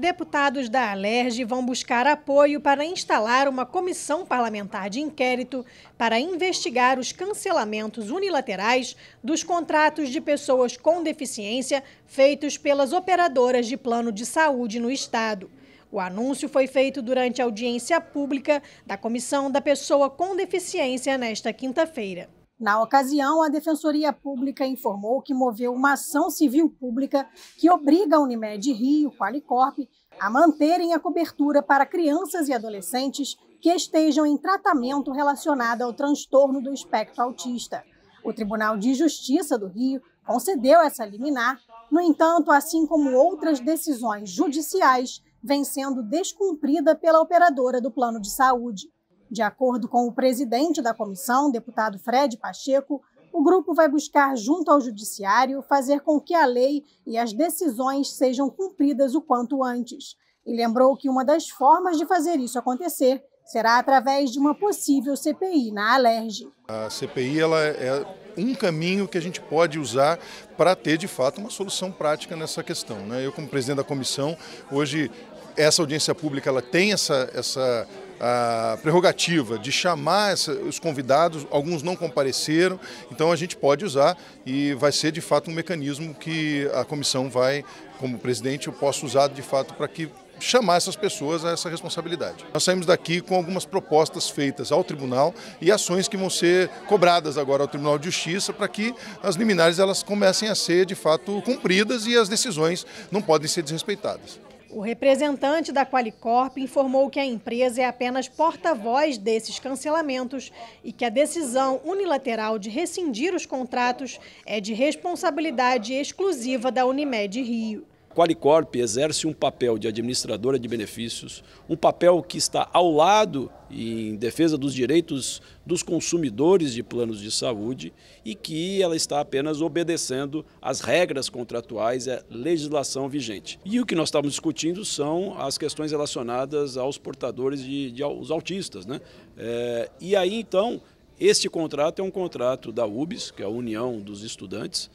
deputados da Alerj vão buscar apoio para instalar uma comissão parlamentar de inquérito para investigar os cancelamentos unilaterais dos contratos de pessoas com deficiência feitos pelas operadoras de plano de saúde no Estado. O anúncio foi feito durante a audiência pública da Comissão da Pessoa com Deficiência nesta quinta-feira. Na ocasião, a Defensoria Pública informou que moveu uma ação civil pública que obriga a Unimed Rio, Qualicorp, a manterem a cobertura para crianças e adolescentes que estejam em tratamento relacionado ao transtorno do espectro autista. O Tribunal de Justiça do Rio concedeu essa liminar, no entanto, assim como outras decisões judiciais, vem sendo descumprida pela operadora do plano de saúde. De acordo com o presidente da comissão, deputado Fred Pacheco, o grupo vai buscar, junto ao Judiciário, fazer com que a lei e as decisões sejam cumpridas o quanto antes. E lembrou que uma das formas de fazer isso acontecer será através de uma possível CPI na Alerj. A CPI ela é um caminho que a gente pode usar para ter, de fato, uma solução prática nessa questão. Né? Eu, como presidente da comissão, hoje essa audiência pública ela tem essa, essa a prerrogativa de chamar essa, os convidados, alguns não compareceram, então a gente pode usar e vai ser de fato um mecanismo que a comissão vai, como presidente, eu posso usar de fato para que chamar essas pessoas a essa responsabilidade. Nós saímos daqui com algumas propostas feitas ao tribunal e ações que vão ser cobradas agora ao Tribunal de Justiça para que as liminares elas comecem a ser de fato cumpridas e as decisões não podem ser desrespeitadas. O representante da Qualicorp informou que a empresa é apenas porta-voz desses cancelamentos e que a decisão unilateral de rescindir os contratos é de responsabilidade exclusiva da Unimed Rio. Qualicorp exerce um papel de administradora de benefícios, um papel que está ao lado em defesa dos direitos dos consumidores de planos de saúde e que ela está apenas obedecendo às regras contratuais e à legislação vigente. E o que nós estamos discutindo são as questões relacionadas aos portadores de, de aos autistas. Né? É, e aí, então, este contrato é um contrato da UBS, que é a União dos Estudantes,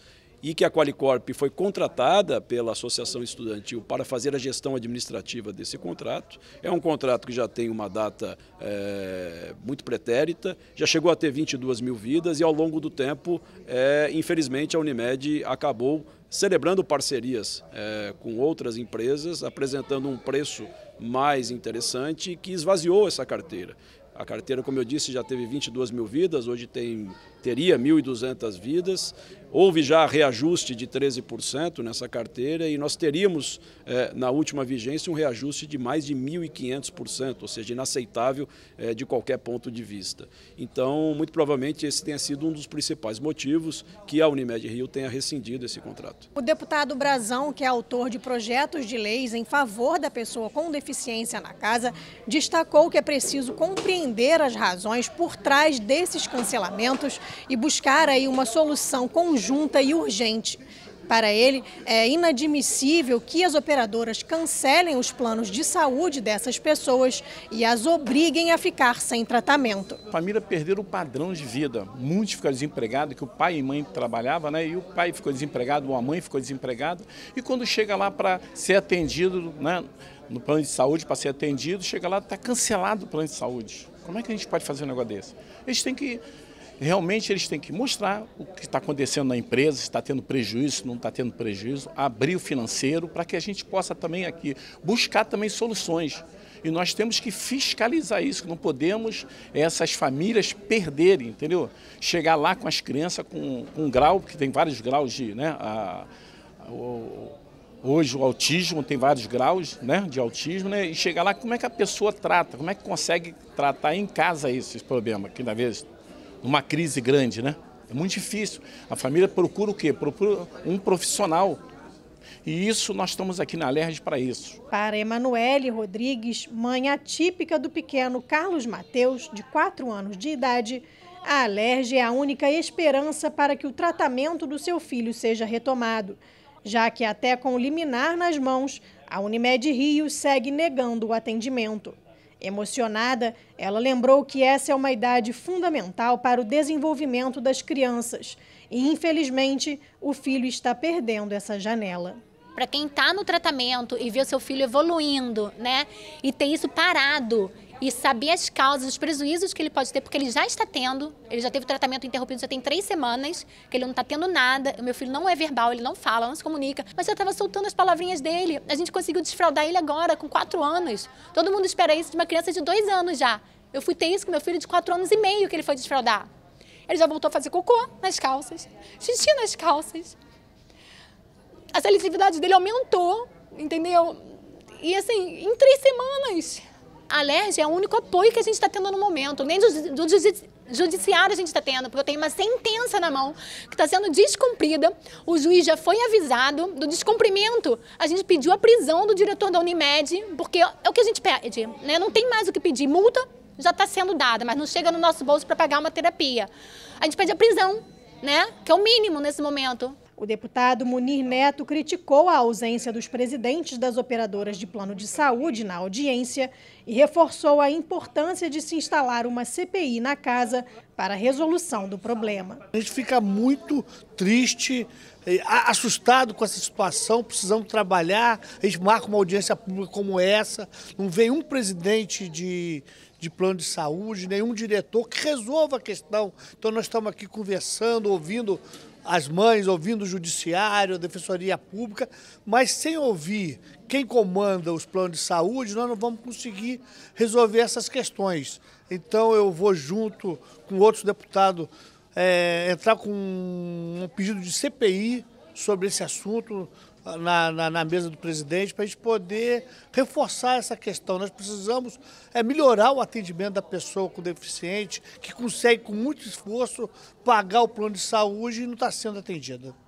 e que a Qualicorp foi contratada pela Associação Estudantil para fazer a gestão administrativa desse contrato. É um contrato que já tem uma data é, muito pretérita, já chegou a ter 22 mil vidas e ao longo do tempo, é, infelizmente, a Unimed acabou celebrando parcerias é, com outras empresas, apresentando um preço mais interessante que esvaziou essa carteira. A carteira, como eu disse, já teve 22 mil vidas, hoje tem teria 1.200 vidas. Houve já reajuste de 13% nessa carteira e nós teríamos, eh, na última vigência, um reajuste de mais de 1.500%, ou seja, inaceitável eh, de qualquer ponto de vista. Então, muito provavelmente, esse tenha sido um dos principais motivos que a Unimed Rio tenha rescindido esse contrato. O deputado Brazão, que é autor de projetos de leis em favor da pessoa com deficiência na casa, destacou que é preciso compreender as razões por trás desses cancelamentos e buscar aí uma solução conjunta e urgente. Para ele, é inadmissível que as operadoras cancelem os planos de saúde dessas pessoas e as obriguem a ficar sem tratamento. A família perderam o padrão de vida. Muitos ficaram desempregados, que o pai e mãe trabalhavam, né? E o pai ficou desempregado, ou a mãe ficou desempregada. E quando chega lá para ser atendido, né? No plano de saúde, para ser atendido, chega lá, está cancelado o plano de saúde. Como é que a gente pode fazer um negócio desse? a gente tem que Realmente eles têm que mostrar o que está acontecendo na empresa, se está tendo prejuízo, se não está tendo prejuízo, abrir o financeiro para que a gente possa também aqui buscar também soluções. E nós temos que fiscalizar isso, não podemos eh, essas famílias perderem, entendeu? Chegar lá com as crianças com, com um grau, porque tem vários graus de, né? A, a, o, hoje o autismo tem vários graus né, de autismo, né, e chegar lá, como é que a pessoa trata, como é que consegue tratar em casa esse problema, que na vez numa crise grande, né? É muito difícil. A família procura o quê? Procura um profissional. E isso nós estamos aqui na LERJ para isso. Para Emanuele Rodrigues, mãe atípica do pequeno Carlos Mateus, de 4 anos de idade, a alergia é a única esperança para que o tratamento do seu filho seja retomado, já que até com o liminar nas mãos, a Unimed Rio segue negando o atendimento. Emocionada, ela lembrou que essa é uma idade fundamental para o desenvolvimento das crianças e, infelizmente, o filho está perdendo essa janela para quem está no tratamento e vê o seu filho evoluindo, né? E tem isso parado e saber as causas, os prejuízos que ele pode ter, porque ele já está tendo, ele já teve tratamento interrompido já tem três semanas, que ele não está tendo nada, o meu filho não é verbal, ele não fala, não se comunica, mas eu estava soltando as palavrinhas dele, a gente conseguiu desfraudar ele agora, com quatro anos, todo mundo espera isso de uma criança de dois anos já, eu fui ter isso com meu filho de quatro anos e meio que ele foi desfraudar. Ele já voltou a fazer cocô nas calças, xixi nas calças, a seletividade dele aumentou, entendeu? E assim, em três semanas. A LERJ é o único apoio que a gente está tendo no momento, nem do, do judiciário a gente está tendo, porque eu tenho uma sentença na mão que está sendo descumprida, o juiz já foi avisado do descumprimento, a gente pediu a prisão do diretor da Unimed, porque é o que a gente pede, né? não tem mais o que pedir, multa já está sendo dada, mas não chega no nosso bolso para pagar uma terapia. A gente pede a prisão, né? que é o mínimo nesse momento, o deputado Munir Neto criticou a ausência dos presidentes das operadoras de plano de saúde na audiência e reforçou a importância de se instalar uma CPI na casa para a resolução do problema. A gente fica muito triste, assustado com essa situação, precisamos trabalhar. A gente marca uma audiência pública como essa, não vem um presidente de, de plano de saúde, nenhum diretor que resolva a questão. Então nós estamos aqui conversando, ouvindo as mães, ouvindo o judiciário, a defensoria pública, mas sem ouvir quem comanda os planos de saúde, nós não vamos conseguir resolver essas questões. Então eu vou junto com outros deputados é, entrar com um pedido de CPI sobre esse assunto na, na, na mesa do presidente para a gente poder reforçar essa questão. Nós precisamos é, melhorar o atendimento da pessoa com deficiente, que consegue, com muito esforço, pagar o plano de saúde e não está sendo atendida.